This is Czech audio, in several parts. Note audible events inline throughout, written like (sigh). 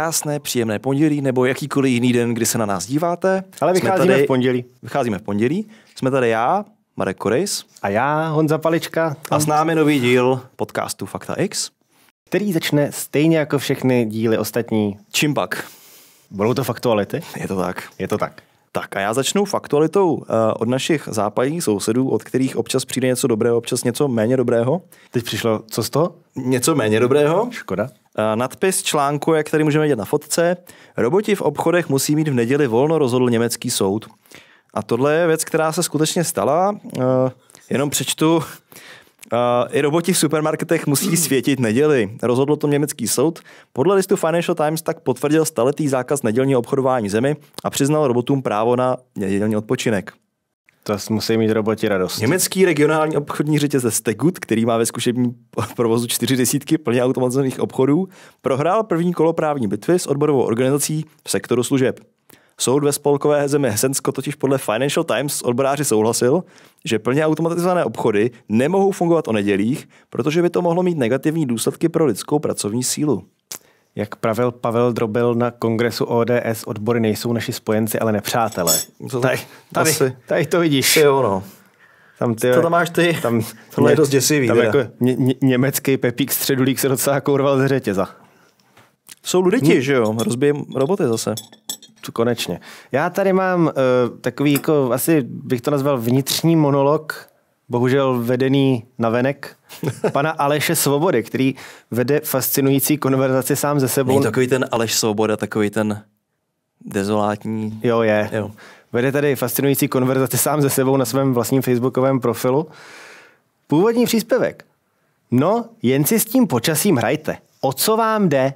krásné, příjemné pondělí nebo jakýkoliv jiný den, kdy se na nás díváte. Ale vycházíme tady, v pondělí. Vycházíme v pondělí. Jsme tady já, Marek Korejs. A já, Honza Palička. A s námi nový díl podcastu Fakta X. Který začne stejně jako všechny díly ostatní. Čím pak? Budou to faktuality? Je to tak. Je to tak. Tak a já začnu faktualitou eh, od našich západních sousedů, od kterých občas přijde něco dobrého, občas něco méně dobrého. Teď přišlo, co z toho? Něco méně dobrého. Škoda. Nadpis článku, jak tady můžeme vidět na fotce, roboti v obchodech musí mít v neděli volno, rozhodl německý soud. A tohle je věc, která se skutečně stala. Jenom přečtu. I roboti v supermarketech musí světit neděli. Rozhodl to německý soud. Podle listu Financial Times tak potvrdil staletý zákaz nedělního obchodování zemi a přiznal robotům právo na nedělní odpočinek. To musí mít roboti radost. Německý regionální obchodní řetězec Stegut, který má ve zkušební (laughs) provozu čtyři desítky plně automatizovaných obchodů, prohrál první kolo právní bitvy s odborovou organizací v sektoru služeb. Soud ve spolkové zemi Hesensko totiž podle Financial Times s odboráři souhlasil, že plně automatizované obchody nemohou fungovat o nedělích, protože by to mohlo mít negativní důsledky pro lidskou pracovní sílu. Jak pravil Pavel Drobil na kongresu ODS, odbory nejsou naši spojenci, ale nepřátelé. To, tady, tady, asi. tady to vidíš. Ty jo, no. Tam ty, to tam máš ty? Tam, Tohle je dost děsivý. Tam teda. jako ně, ně, německý Pepík středulík se docela kourval ze řetěza. Jsou luditi, hmm. že jo? Rozbijem roboty zase. Konečně. Já tady mám uh, takový, jako, asi bych to nazval vnitřní monolog bohužel vedený na venek (laughs) pana Aleše Svobody, který vede fascinující konverzaci sám ze sebou. Není takový ten Aleš Svoboda, takový ten dezolátní. Jo, je. Jo. Vede tady fascinující konverzaci sám ze sebou na svém vlastním facebookovém profilu. Původní příspěvek. No, jen si s tím počasím hrajte. O co vám jde?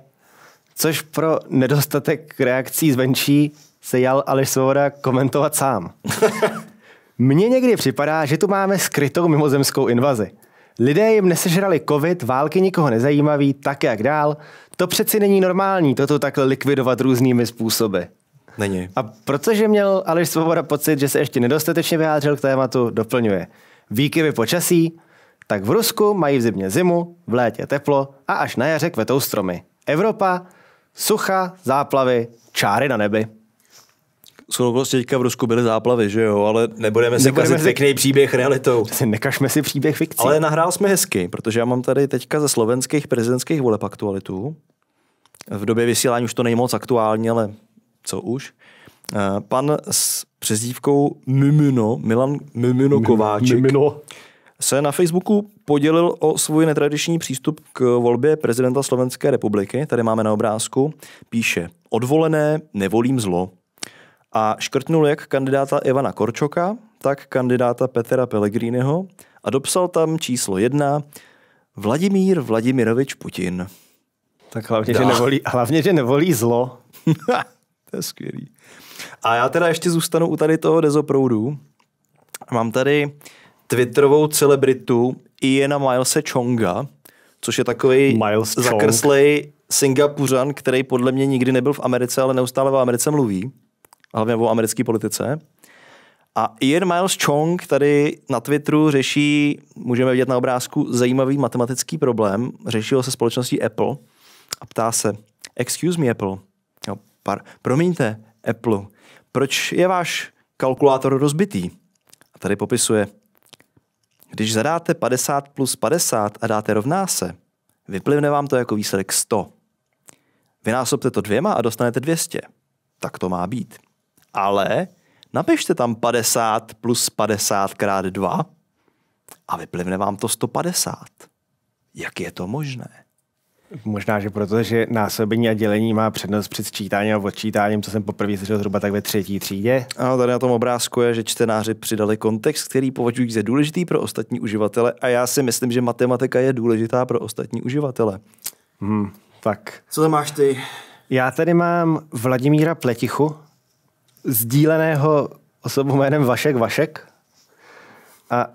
Což pro nedostatek reakcí zvenčí se jal Aleš Svoboda komentovat sám. (laughs) Mně někdy připadá, že tu máme skrytou mimozemskou invazi. Lidé jim nesežrali covid, války nikoho nezajímaví, tak jak dál. To přeci není normální, toto takhle likvidovat různými způsoby. Není. A protože měl Aleš Svoboda pocit, že se ještě nedostatečně vyjádřil k tématu, doplňuje. Výkyvy počasí, tak v Rusku mají v zimě zimu, v létě teplo a až na jaře kvetou stromy. Evropa, sucha, záplavy, čáry na nebi. Skoro vlastně teďka v Rusku byly záplavy, že jo, ale nebudeme si nebudeme kazit si... pěkný příběh realitou. (laughs) Nekažme si příběh fikce. Ale nahrál jsme hezky, protože já mám tady teďka ze slovenských prezidentských voleb aktualitu. V době vysílání už to moc aktuální, ale co už. Eh, pan s přezdívkou Mimino, Milan Mimino Kováček, Mimino. se na Facebooku podělil o svůj netradiční přístup k volbě prezidenta Slovenské republiky. Tady máme na obrázku. Píše, odvolené nevolím zlo a škrtnul jak kandidáta Ivana Korčoka, tak kandidáta Petra Pellegriniho a dopsal tam číslo jedna Vladimír Vladimirovič Putin. Tak hlavně, že nevolí, hlavně že nevolí zlo. (laughs) to je skvělý. A já teda ještě zůstanu u tady toho dezoproudu. Mám tady twitterovou celebritu Iena Milese Chonga, což je takový zakrslej Singapuřan, který podle mě nikdy nebyl v Americe, ale neustále v Americe mluví hlavně o americké politice. A Ian Miles Chong tady na Twitteru řeší, můžeme vidět na obrázku, zajímavý matematický problém. Řešil se společností Apple a ptá se, excuse me Apple, jo, par, promiňte Apple, proč je váš kalkulátor rozbitý? A tady popisuje, když zadáte 50 plus 50 a dáte rovná se, vyplivne vám to jako výsledek 100. Vynásobte to dvěma a dostanete 200. Tak to má být ale napište tam 50 plus 50 krát 2 a vyplivne vám to 150. Jak je to možné? Možná, že proto, že násobení a dělení má přednost před sčítáním a odčítáním, co jsem poprvé slyšel zhruba tak ve třetí třídě. Ano, tady na tom obrázku je, že čtenáři přidali kontext, který považují za důležitý pro ostatní uživatele a já si myslím, že matematika je důležitá pro ostatní uživatele. Hmm, tak. Co tam máš ty? Já tady mám Vladimíra Pletichu, sdíleného osobu jménem Vašek Vašek. A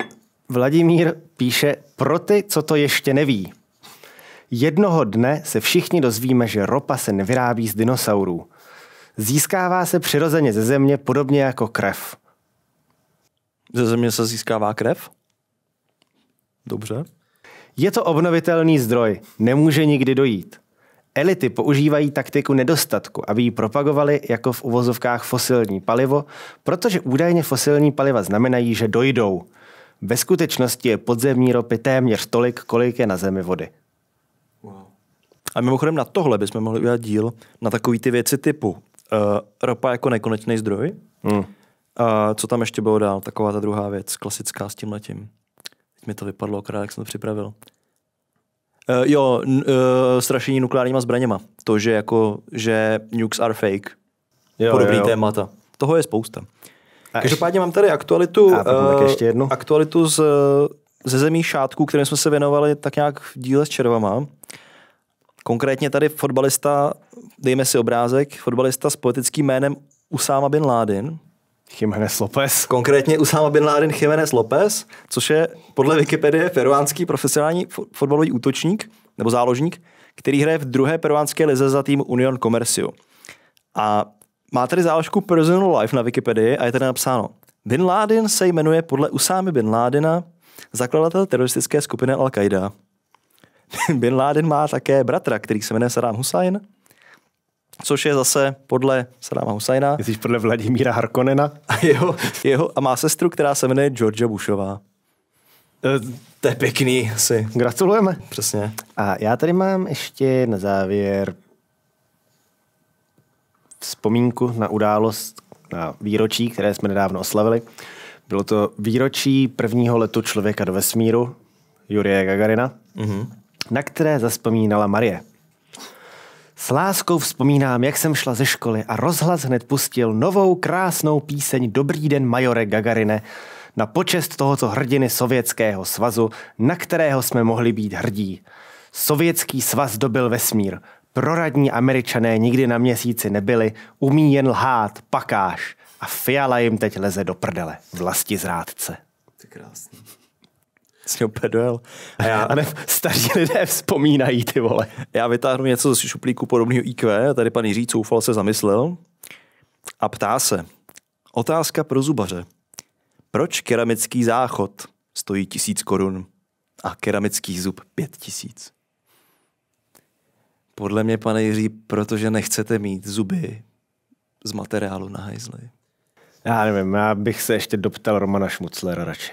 Vladimír píše, pro ty, co to ještě neví. Jednoho dne se všichni dozvíme, že ropa se nevyrábí z dinosaurů. Získává se přirozeně ze země podobně jako krev. Ze země se získává krev? Dobře. Je to obnovitelný zdroj, nemůže nikdy dojít. Elity používají taktiku nedostatku, aby ji propagovali jako v uvozovkách fosilní palivo, protože údajně fosilní paliva znamenají, že dojdou. Ve skutečnosti je podzemní ropy téměř tolik, kolik je na zemi vody. A mimochodem na tohle bychom mohli udělat díl na takový ty věci typu uh, ropa jako nekonečný zdroj. Hmm. Uh, co tam ještě bylo dál? Taková ta druhá věc, klasická s tím letím. Teď mi to vypadlo, okrát, jak jsem to připravil. Uh, jo, uh, strašení nukleárníma zbraněma. To, že jako, že nukes are fake. Jo, Podobný jo, témata. Toho je spousta. A Každopádně mám tady aktualitu, a uh, eh, ještě jednu. aktualitu z, ze zemí šátků, kterým jsme se věnovali tak nějak v díle s červama. Konkrétně tady fotbalista, dejme si obrázek, fotbalista s politickým jménem Usáma Bin Laden, Jiménez Lopez. Konkrétně Usama bin Laden Jiménez Lopez, což je podle Wikipedie peruánský profesionální fotbalový útočník nebo záložník, který hraje v druhé peruánské lize za tým Union Comercio. A má tady záložku Personal Life na Wikipedii a je tady napsáno Bin Laden se jmenuje podle Usámy Bin Ladena zakladatel teroristické skupiny Al-Qaida. (laughs) Bin Laden má také bratra, který se jmenuje Saddam Hussein – což je zase podle Sadama Husajna. Jsi podle Vladimíra Harkonena? A jeho, jeho, a má sestru, která se jmenuje Georgia Bushová. Eh, to je pěkný si. Gratulujeme. Přesně. A já tady mám ještě na závěr vzpomínku na událost, na výročí, které jsme nedávno oslavili. Bylo to výročí prvního letu člověka do vesmíru, Jurie Gagarina, mm-hmm. na které zaspomínala Marie. S láskou vzpomínám, jak jsem šla ze školy a rozhlas hned pustil novou krásnou píseň Dobrý den majore Gagarine na počest tohoto hrdiny Sovětského svazu, na kterého jsme mohli být hrdí. Sovětský svaz dobil vesmír. Proradní američané nikdy na měsíci nebyli, umí jen lhát, pakáš. A Fiala jim teď leze do prdele, vlasti zrádce. To je krásný přesně úplně dojel. A, já, a ne, staří lidé vzpomínají ty vole. Já vytáhnu něco ze šuplíku podobného IQ tady pan Jiří Coufal se zamyslel a ptá se. Otázka pro zubaře. Proč keramický záchod stojí tisíc korun a keramický zub pět tisíc? Podle mě, pane Jiří, protože nechcete mít zuby z materiálu na hajzli. Já nevím, já bych se ještě doptal Romana Šmuclera radši.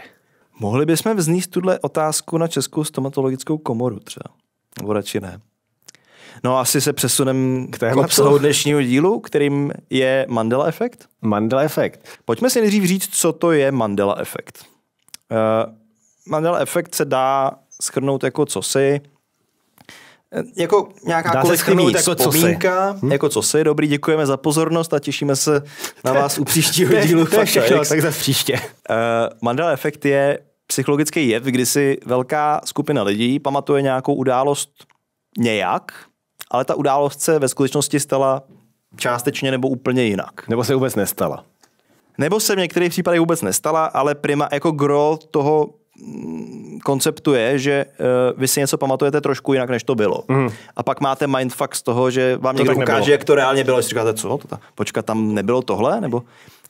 Mohli bychom vznést tuhle otázku na Českou stomatologickou komoru třeba. Nebo radši ne. No asi se přesuneme k téhle obsahu dnešního dílu, kterým je Mandela efekt. Mandela efekt. Pojďme si nejdřív říct, co to je Mandela efekt. Uh, Mandela efekt se dá schrnout jako cosi, eh, jako nějaká Dá kolektivní jako vzpomínka, co si. Hm? jako co si. Dobrý, děkujeme za pozornost a těšíme se na vás u příštího dílu. tak za příště. Uh, Mandela efekt je psychologický jev, kdy si velká skupina lidí pamatuje nějakou událost nějak, ale ta událost se ve skutečnosti stala částečně nebo úplně jinak. Nebo se vůbec nestala. Nebo se v některých případech vůbec nestala, ale prima jako gro toho mm, konceptu je, že uh, vy si něco pamatujete trošku jinak, než to bylo. Mm. A pak máte mindfuck z toho, že vám to někdo ukáže, nebylo. jak to reálně bylo, a si říkáte, co? To ta, počkat, tam nebylo tohle? Nebo...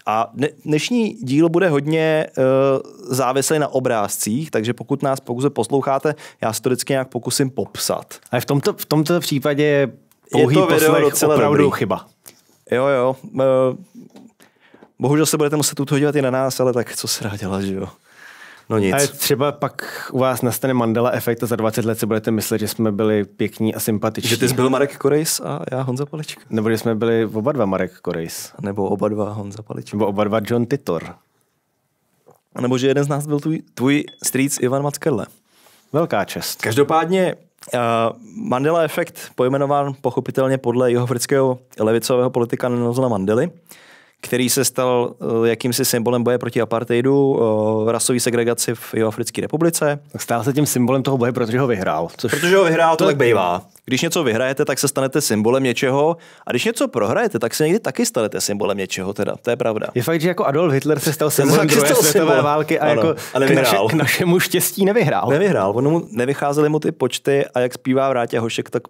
A dnešní díl bude hodně uh, závislý na obrázcích, takže pokud nás pouze posloucháte, já si to vždycky nějak pokusím popsat. A v tomto, v tomto případě je pouhý je to video docela opravdu dobrý. chyba. Jo, jo. Uh, bohužel se budete muset tuto dívat i na nás, ale tak co se rád dělat, že jo. No nic. A třeba pak u vás nastane Mandela efekt a za 20 let si budete myslet, že jsme byli pěkní a sympatiční. Že ty jsi byl Marek Korejs a já Honza Palička. Nebo že jsme byli oba dva Marek Korejs. Nebo oba dva Honza Palička. Nebo oba dva John Titor. A nebo že jeden z nás byl tvůj, tvůj strýc Ivan Mackerle. Velká čest. Každopádně uh, Mandela efekt pojmenován pochopitelně podle jeho levicového politika Nelsona Mandely který se stal eh, jakýmsi symbolem boje proti apartheidu, eh, rasové segregaci v Jihoafrické republice. Tak stál se tím symbolem toho boje, protože ho vyhrál. Což... Protože ho vyhrál, to, to tak bývá. Když něco vyhrajete, tak se stanete symbolem něčeho a když něco prohrajete, tak se někdy taky stanete symbolem něčeho, teda. To je pravda. Je fakt, že jako Adolf Hitler se stal (laughs) symbolem druhé světové symbol. války a, ano, jako a nevyhrál. K, naše, k našemu štěstí nevyhrál. Nevyhrál, ono mu nevycházely mu ty počty a jak zpívá Vrátě Hošek, tak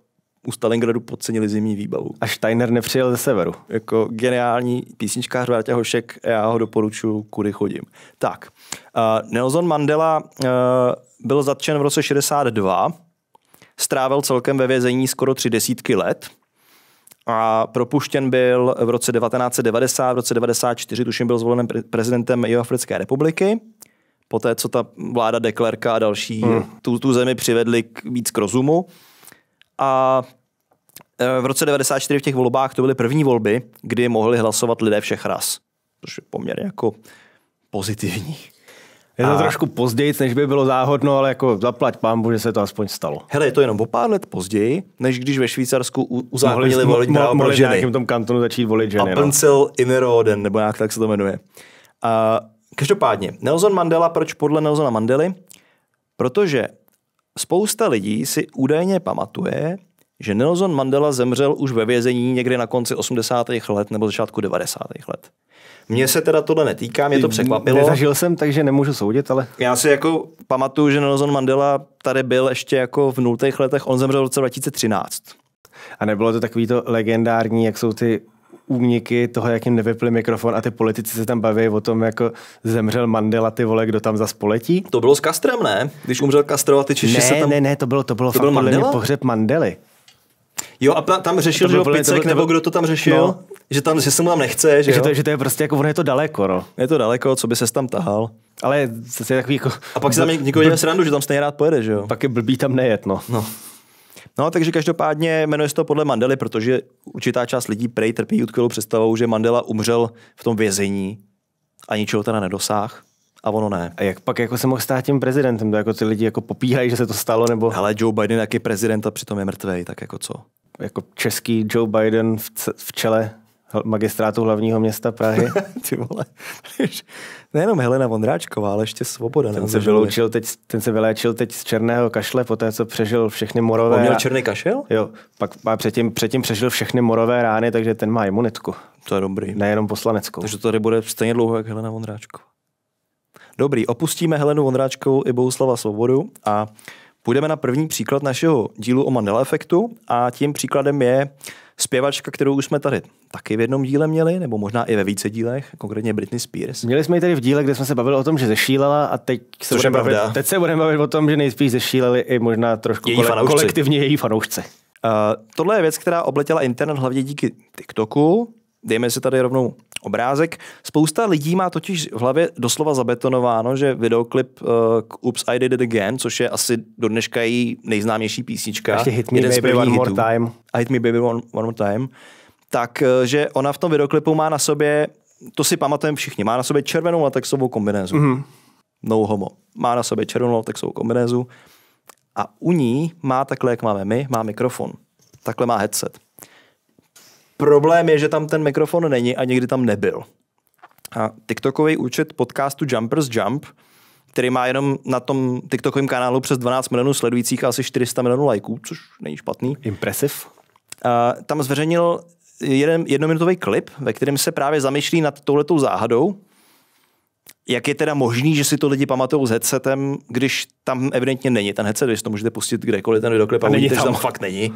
u Stalingradu podcenili zimní výbavu. A Steiner nepřijel ze severu. Jako geniální písničkář Várťa Hošek, já ho doporučuji, kudy chodím. Tak, uh, Nelson Mandela uh, byl zatčen v roce 62, strávil celkem ve vězení skoro tři desítky let a propuštěn byl v roce 1990, v roce 1994 tuším byl zvolen pre- prezidentem Jihoafrické republiky poté, co ta vláda Deklerka a další hmm. tu, tu zemi přivedli k, víc k rozumu. A Eh, v roce 94 v těch volbách to byly první volby, kdy mohli hlasovat lidé všech ras. Což je poměrně jako pozitivní. Je to a... trošku později, než by bylo záhodno, ale jako zaplať pámbu, že se to aspoň stalo. Hele, je to jenom o pár let později, než když ve Švýcarsku uzákonili volit právo mohli ženy. v nějakém tom kantonu začít volit ženy. Appenzell no. Inneroden, nebo nějak tak se to jmenuje. A, každopádně, Nelson Mandela, proč podle Nelsona Mandely? Protože spousta lidí si údajně pamatuje, že Nelson Mandela zemřel už ve vězení někdy na konci 80. let nebo začátku 90. let. Mně se teda tohle netýká, mě to překvapilo. Nezažil jsem, takže nemůžu soudit, ale... Já si jako pamatuju, že Nelson Mandela tady byl ještě jako v nultých letech, on zemřel v roce 2013. A nebylo to takový to legendární, jak jsou ty úniky toho, jak jim nevypli mikrofon a ty politici se tam baví o tom, jako zemřel Mandela, ty vole, kdo tam za spoletí. To bylo s Kastrem, ne? Když umřel Castro a ty Češi ne, se tam... Ne, ne, to bylo, to bylo to byl Mandela? pohřeb Mandely. Jo, a tam řešil, že Picek, nebo kdo to tam řešil, no. že, tam, že se mu tam nechce. Že, že, to, že to je prostě jako, ono je to daleko, no. Je to daleko, co by se tam tahal. Ale to je takový jako... A pak si tam někdo dělá srandu, že tam stejně rád pojede, že jo? Pak je blbý tam nejet, no. no. No, takže každopádně jmenuje se to podle Mandely, protože určitá část lidí prej trpí útkvělou představou, že Mandela umřel v tom vězení a ničeho teda nedosáh. A ono ne. A jak pak jako se mohl stát tím prezidentem? To jako ty lidi jako popíhají, že se to stalo? Nebo... Ale Joe Biden jak je prezident a přitom je mrtvej, tak jako co? jako český Joe Biden v, v čele magistrátu hlavního města Prahy. (laughs) Ty vole. (laughs) Nejenom Helena Vondráčková, ale ještě Svoboda. Ten se, vyloučil teď, ten se vyléčil teď z černého kašle, po té, co přežil všechny morové. On měl černý kašel? Jo, pak a předtím, předtím přežil všechny morové rány, takže ten má imunitku. To je dobrý. Nejenom poslaneckou. Takže to tady bude stejně dlouho, jak Helena Vondráčková. Dobrý, opustíme Helenu Vondráčkovou i Bohuslava Svobodu a Půjdeme na první příklad našeho dílu o Mandela efektu a tím příkladem je zpěvačka, kterou už jsme tady taky v jednom díle měli, nebo možná i ve více dílech, konkrétně Britney Spears. Měli jsme ji tady v díle, kde jsme se bavili o tom, že zešílela a teď se, budeme bavit, teď se budeme bavit o tom, že nejspíš zešíleli i možná trošku její kole- kolektivně její fanoušci. Uh, tohle je věc, která obletěla internet hlavně díky TikToku. Dejme se tady rovnou obrázek. Spousta lidí má totiž v hlavě doslova zabetonováno, že videoklip uh, k Oops, I Did It Again, což je asi do dneška její nejznámější písnička. Ještě Hit Me Baby One More Time. A Hit Me Baby One, one More Time. Tak, eh, že ona v tom videoklipu má na sobě, to si pamatujeme všichni, má na sobě červenou latexovou kombinézu. Mm-hmm. No homo. Má na sobě červenou latexovou kombinézu a u ní má takhle, jak máme my, má mikrofon. Takhle má headset. Problém je, že tam ten mikrofon není a někdy tam nebyl. A TikTokový účet podcastu Jumpers Jump, který má jenom na tom TikTokovém kanálu přes 12 milionů sledujících a asi 400 milionů lajků, což není špatný. Impresiv. tam zveřejnil jeden jednominutový klip, ve kterém se právě zamýšlí nad touhletou záhadou, jak je teda možný, že si to lidi pamatují s headsetem, když tam evidentně není ten headset, když to můžete pustit kdekoliv ten videoklip a, a není tam. že tam fakt není.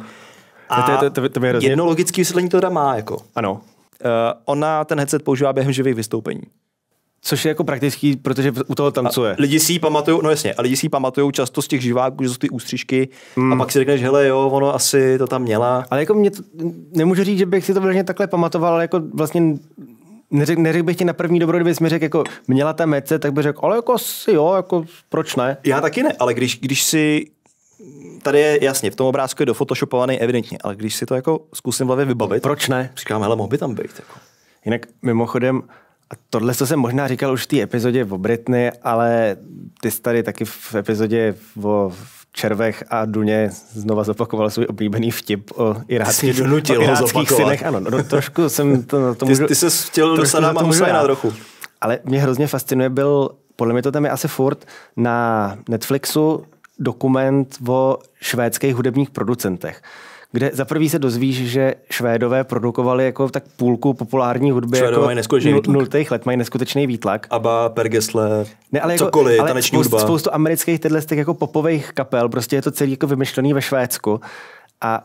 A to, to, to, to, je jedno logické vysvětlení to teda má. Jako. Ano. Uh, ona ten headset používá během živých vystoupení. Což je jako praktický, protože u toho tancuje. A lidi si ji pamatují, no jasně, a lidi si pamatují často z těch živáků, že jsou ty ústřižky mm. a pak si řekneš, hele jo, ono asi to tam měla. Ale jako mě to, nemůžu říct, že bych si to vlastně takhle pamatoval, ale jako vlastně neřekl, neřekl bych ti na první dobro, kdybys mi řekl, jako měla ta mece, tak bych řekl, ale jako si jo, jako proč ne? Já taky ne, ale když, když si tady je jasně, v tom obrázku je dofotoshopovaný evidentně, ale když si to jako zkusím v hlavě vybavit, no, proč ne? Říkám, hele, mohl by tam být. Jako. Jinak mimochodem, a tohle co jsem možná říkal už v té epizodě o Britny, ale ty jsi tady taky v epizodě o Červech a Duně znova zopakoval svůj oblíbený vtip o iráckých, o iráckých synech. Ano, no, no, trošku jsem to na to můžu, Ty, ty se chtěl do Sadáma na trochu. Ale mě hrozně fascinuje byl, podle mě to tam je asi furt, na Netflixu dokument o švédských hudebních producentech kde za prvý se dozvíš, že Švédové produkovali jako tak půlku populární hudby Švédové jako mají neskutečný nul, nultých let, mají neskutečný výtlak. Aba, Pergesle, ne, ale jako, cokoliv, ale taneční spoustu, hudba. Spoustu amerických těchto jako popových kapel, prostě je to celý jako vymyšlený ve Švédsku. A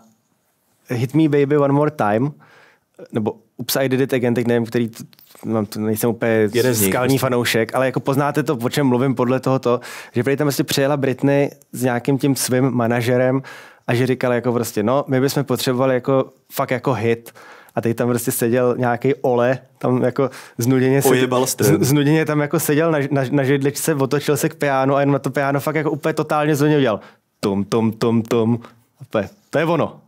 Hit Me Baby One More Time, nebo Upside Did It Again, teď nevím, který nejsem úplně Jeden skalní nich, fanoušek, ale jako poznáte to, o čem mluvím podle tohoto, že prý tam si prostě přijela Britney s nějakým tím svým manažerem a že říkal jako prostě, no, my bychom potřebovali jako fakt jako hit, a teď tam prostě seděl nějaký ole, tam jako znuděně, seděl, znuděně tam jako seděl na, na, na židličce, otočil se k piánu a jenom na to piano fakt jako úplně totálně zvoně udělal. Tum, tum, tum, tum. To je, to je ono.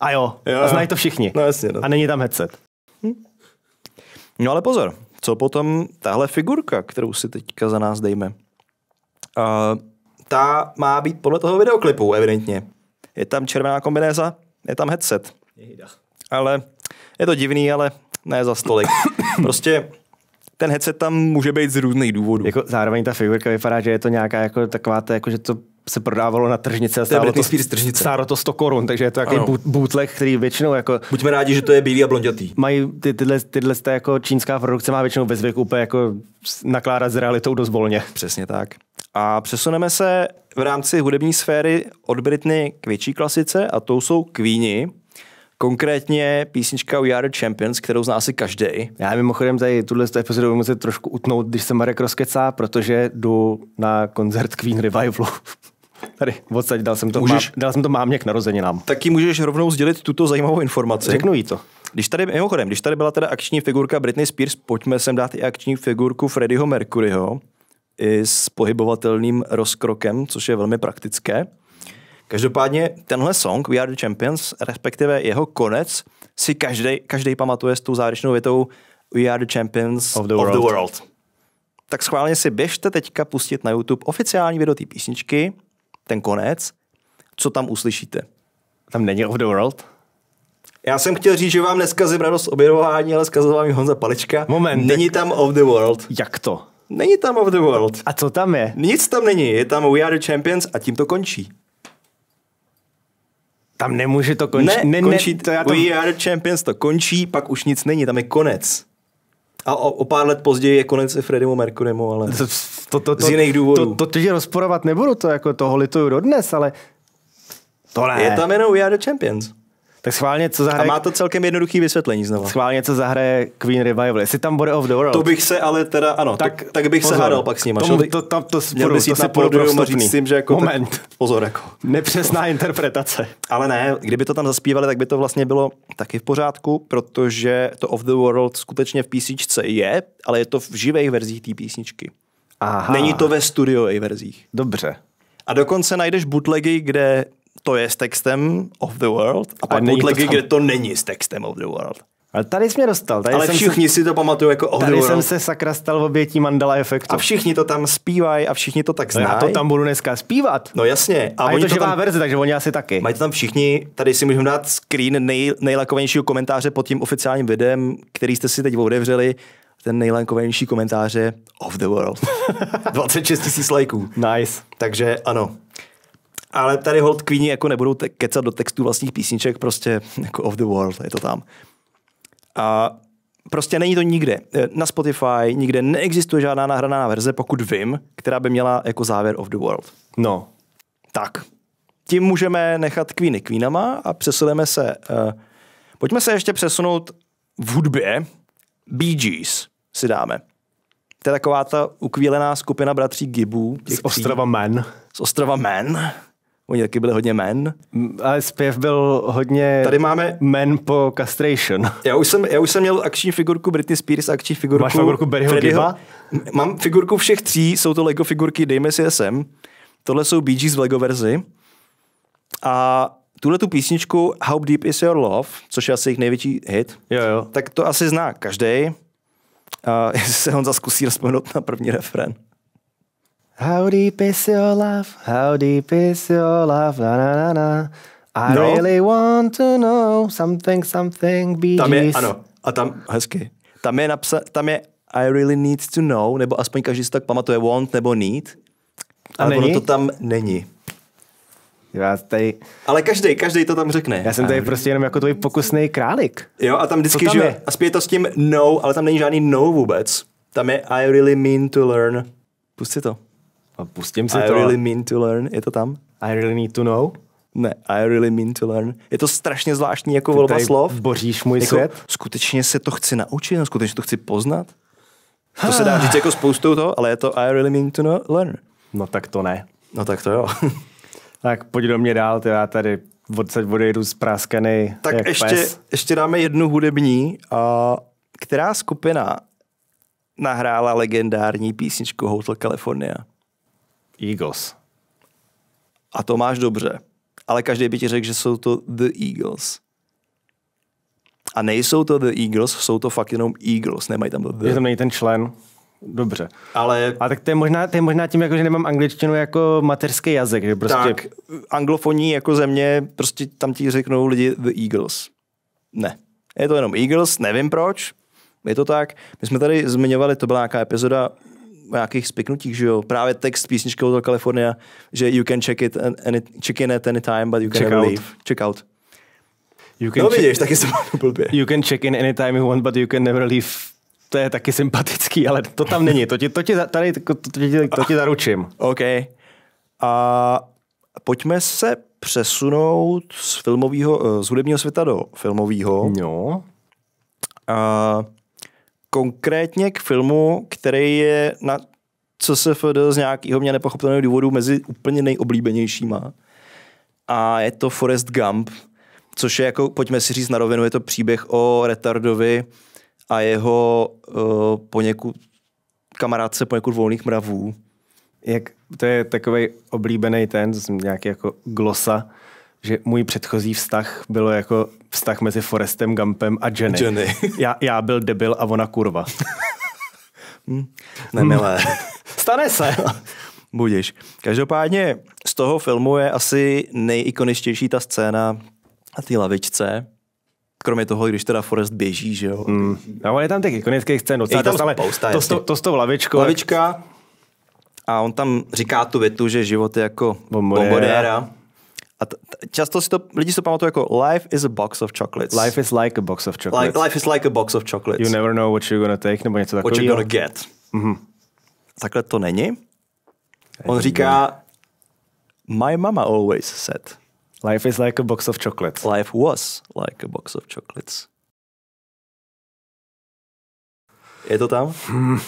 A jo, jo, a znají to všichni. No, jasně, no. A není tam headset. Hm? No ale pozor, co potom tahle figurka, kterou si teďka za nás dejme? Uh, ta má být podle toho videoklipu, evidentně. Je tam červená kombinéza, je tam headset. Ale je to divný, ale ne za stolik. (coughs) prostě ten headset tam může být z různých důvodů. Jako zároveň ta figurka vypadá, že je to nějaká jako taková, ta, jako, že to se prodávalo na tržnice a stálo to, tržnice. Stálo to 100 korun, takže je to takový bootleg, který většinou jako... Buďme rádi, že to je bílý a blondětý. Mají ty, tyhle, tyhle ty jako čínská produkce má většinou ve zvyku úplně jako nakládat s realitou dost volně. Přesně tak. A přesuneme se v rámci hudební sféry od Britny k větší klasice a to jsou Queeni, Konkrétně písnička We Are the Champions, kterou zná asi každý. Já mimochodem tady tuhle epizodu budu muset trošku utnout, když se Marek rozkecá, protože jdu na koncert Queen Revivalu. Tady, podstatě dal jsem to, můžeš, má, dal jsem to mámě k narozeninám. Taky můžeš rovnou sdělit tuto zajímavou informaci. Řeknu jí to. Když tady, mimochodem, když tady byla teda akční figurka Britney Spears, pojďme sem dát i akční figurku Freddieho Mercuryho i s pohybovatelným rozkrokem, což je velmi praktické. Každopádně tenhle song We Are The Champions, respektive jeho konec, si každý, každý pamatuje s tou závěrečnou větou We Are The Champions of the World. Of the world. Tak schválně si běžte teďka pustit na YouTube oficiální video té písničky, ten konec, co tam uslyšíte? Tam není of the World? Já jsem chtěl říct, že vám neskazím radost objevování, ale skazil vám Honza Palička. Moment. Není tak... tam of the World. Jak to? Není tam of the World. A co tam je? Nic tam není, je tam We Are the Champions a tím to končí. Tam nemůže to končit. Ne, ne, končí, ne, to já to... We Are the Champions to končí, pak už nic není, tam je konec. A o, o pár let později je konec i Freddymu Mercurymu, ale... To, to, to, to, z jiných důvodů. To, to, to teď rozporovat nebudu, to jako toho lituju dodnes, ale to ne. Je tam jenom We Are The Champions. Tak schválně, co zahraje... A má to celkem jednoduchý vysvětlení znovu. Schválně, co zahraje Queen Revival. Jestli tam bude of the World. To bych se ale teda, ano, tak, to, tak bych pozor, se hádal pak s ním. Tomu, to, tam to, to si půjdu říct s tím, že jako Moment. Tak, pozor, jako. Nepřesná interpretace. Ale ne, kdyby to tam zaspívali, tak by to vlastně bylo taky v pořádku, protože to of the World skutečně v písničce je, ale je to v živých verzích té písničky. Aha. Není to ve studio i verzích. Dobře. A dokonce najdeš bootlegy, kde to je s textem of the world a pak a bootlegy, to kde to není s textem of the world. Ale tady jsi mě dostal. Tady Ale jsem všichni se, si to pamatují jako of Tady the world. jsem se sakra stal v obětí mandala efektu. A všichni to tam zpívají a všichni to tak znají. No já to tam budu dneska zpívat. No jasně. A, a je to, to tam, verze, takže oni asi taky. Mají to tam všichni, tady si můžeme dát screen nej, nejlakovanějšího komentáře pod tím oficiálním videem, který jste si teď otevřeli ten nejlankovější komentář je Of the World. 26 (laughs) tisíc lajků. Nice. Takže ano. Ale tady hold Queeni jako nebudou te- kecat do textu vlastních písniček, prostě jako Of the World, je to tam. A prostě není to nikde. Eh, na Spotify nikde neexistuje žádná nahraná verze, pokud vím, která by měla jako závěr Of the World. No. Tak. Tím můžeme nechat Queeny Queenama a přesuneme se. Uh, pojďme se ještě přesunout v hudbě Bee Gees si dáme. To je taková ta ukvílená skupina bratří Gibů. Z ostrova Men. Z ostrova Men. Oni taky byli hodně men. Mm, ale zpěv byl hodně Tady máme... men po castration. Já už, jsem, já už jsem měl akční figurku Britney Spears, akční figurku... Máš figurku Barryho Giba? Mám figurku všech tří, jsou to Lego figurky, dejme si je sem. Tohle jsou Bee Gees v Lego verzi. A tuhle tu písničku How Deep Is Your Love, což je asi jejich největší hit, jo, jo. tak to asi zná každý. A (laughs) jestli se on zkusí rozpomenout na první refren. How deep is your love, how deep is your love, na na na na. I no. really want to know something, something, Bee Tam je, ano, a tam, hezky. Tam je, napsa, tam je I really need to know, nebo aspoň každý si tak pamatuje want nebo need. A ale není? ono to tam není. Já tady... Ale každý, každý to tam řekne. Já jsem tady prostě jenom jako tvůj pokusný králik. Jo, a tam vždycky, tam že je? a zpět to s tím no, ale tam není žádný no vůbec. Tam je I really mean to learn. Pusti to. A no, pustím si I to. I really mean to learn, je to tam? I really need to know. Ne, I really mean to learn. Je to strašně zvláštní jako volba slov. boříš můj jako, svět. Skutečně se to chci naučit, no, skutečně to chci poznat. To se ah. dá říct jako spoustou toho, ale je to I really mean to no, learn. No tak to ne. No tak to jo. (laughs) Tak pojď do mě dál, ty já tady odsaď odejdu zpráskaný Tak jak ještě, pes. ještě dáme jednu hudební. A která skupina nahrála legendární písničku Hotel California? Eagles. A to máš dobře. Ale každý by ti řekl, že jsou to The Eagles. A nejsou to The Eagles, jsou to fakt jenom Eagles, nemají tam to The. Je tam není ten člen. Dobře. Ale... A tak to je možná, to je možná tím, jako, že nemám angličtinu jako mateřský jazyk. Že prostě... Tak, anglofonní jako země, prostě tam ti řeknou lidi The Eagles. Ne. Je to jenom Eagles, nevím proč, je to tak. My jsme tady zmiňovali, to byla nějaká epizoda o nějakých spiknutích, že jo? Právě text písničky Hotel California, že you can check, it any, check in at any time, but you can check never out. leave. Check out. You can no vidíš, taky jsem blbě. You can check in anytime you want, but you can never leave to je taky sympatický, ale to tam není. To ti, to ti, tady, to, to to, to ti zaručím. (laughs) OK. A pojďme se přesunout z, filmovýho, eh, z hudebního světa do filmového. No. A konkrétně k filmu, který je na co CSFD z nějakého mě nepochopitelného důvodu mezi úplně nejoblíbenějšíma. A je to Forrest Gump, což je jako, pojďme si říct na rovinu, je to příběh o retardovi, a jeho uh, poněkud kamarádce poněkud volných mravů. Jak, to je takový oblíbený ten, nějaký jako glosa, že můj předchozí vztah bylo jako vztah mezi Forestem Gumpem a Jenny. Jenny. (laughs) já, já byl debil a ona kurva. (laughs) hmm. Nemilé. (laughs) Stane se. Budiš. Každopádně z toho filmu je asi nejikoničtější ta scéna na té lavičce, kromě toho, když teda Forest běží, že jo. Mm. No, je tam těch ikonických scén docela dost, stále, spousta, to, to, to s tou lavičkou. Lavička a on tam říká tu větu, že život je jako bombonéra. A t- t- často si to lidi si pamatují jako life is a box of chocolates. Life is like a box of chocolates. Like, life is like a box of chocolates. You never know what you're gonna take nebo něco takového. What you're gonna get. Mm-hmm. Takhle to není. On říká, my mama always said. Life is like a box of chocolates. Life was like a box of chocolates. Je to tam? Hmm.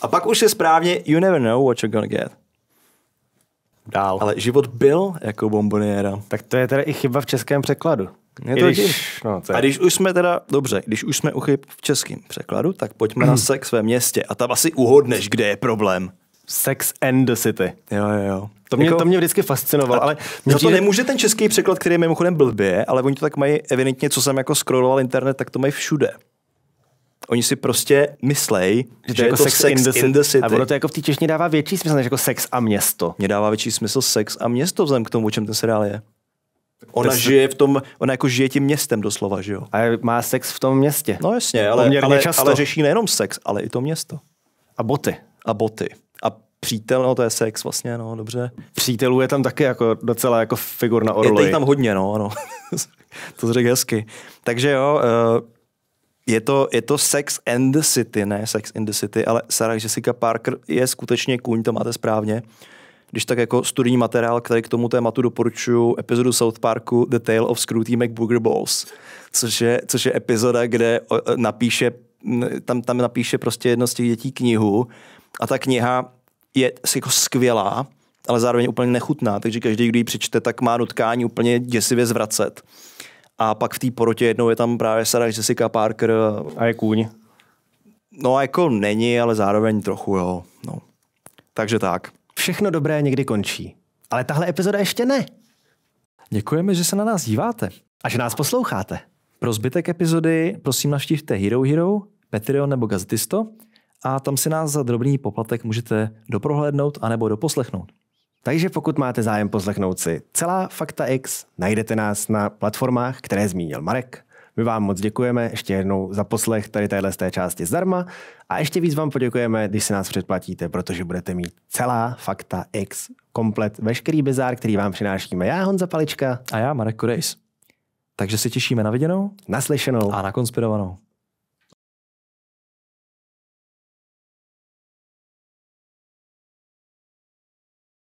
A pak už je správně You never know what you're gonna get. Dál. Ale život byl jako bomboniera. Tak to je teda i chyba v českém překladu. Je to když, když, no, je. A když už jsme teda, dobře, když už jsme u chyb v českém překladu, tak pojďme na hmm. sex ve městě a tam asi uhodneš, kde je problém. Sex and the City. Jo, jo, jo. To mě, jako, to mě vždycky fascinovalo, ale... Mě no to nemůže ten český překlad, který je mimochodem blbě, ale oni to tak mají evidentně, co jsem jako scrolloval internet, tak to mají všude. Oni si prostě myslej, že, že jako je to sex, sex in, the in the city. A ono to jako v té češtině dává větší smysl než jako sex a město. Mně dává větší smysl sex a město vzhledem k tomu, o čem ten seriál je. Ona žije v tom, ona jako žije tím městem doslova, že jo? A má sex v tom městě. No jasně, ale, ale, často. ale řeší nejenom sex, ale i to město. A boty. A boty přítel, no to je sex vlastně, no dobře. Přítelů je tam taky jako docela jako figur na orloji. Je tam hodně, no, ano. (laughs) to řekl hezky. Takže jo, eh, je to, je to Sex and the City, ne Sex in the City, ale Sarah Jessica Parker je skutečně kůň, to máte správně. Když tak jako studijní materiál, který k tomu tématu doporučuji, epizodu South Parku The Tale of Scrooge McBooger Balls, což je, což je epizoda, kde eh, napíše, tam, tam napíše prostě jedno z těch dětí knihu a ta kniha je jako skvělá, ale zároveň úplně nechutná, takže každý, kdo ji přečte, tak má nutkání úplně děsivě zvracet. A pak v té porotě jednou je tam právě Sarah Jessica Parker. A je kůň. No jako není, ale zároveň trochu, jo. No. Takže tak. Všechno dobré někdy končí. Ale tahle epizoda ještě ne. Děkujeme, že se na nás díváte. A že nás posloucháte. Pro zbytek epizody prosím navštívte Hero Hero, Patreon nebo Gazetisto, a tam si nás za drobný poplatek můžete doprohlédnout anebo doposlechnout. Takže pokud máte zájem poslechnout si celá Fakta X, najdete nás na platformách, které zmínil Marek. My vám moc děkujeme ještě jednou za poslech tady téhle z té části zdarma a ještě víc vám poděkujeme, když si nás předplatíte, protože budete mít celá Fakta X, komplet veškerý bizár, který vám přinášíme. Já Honza Palička. A já Marek Kodejs. Takže se těšíme na viděnou, naslyšenou a na konspirovanou.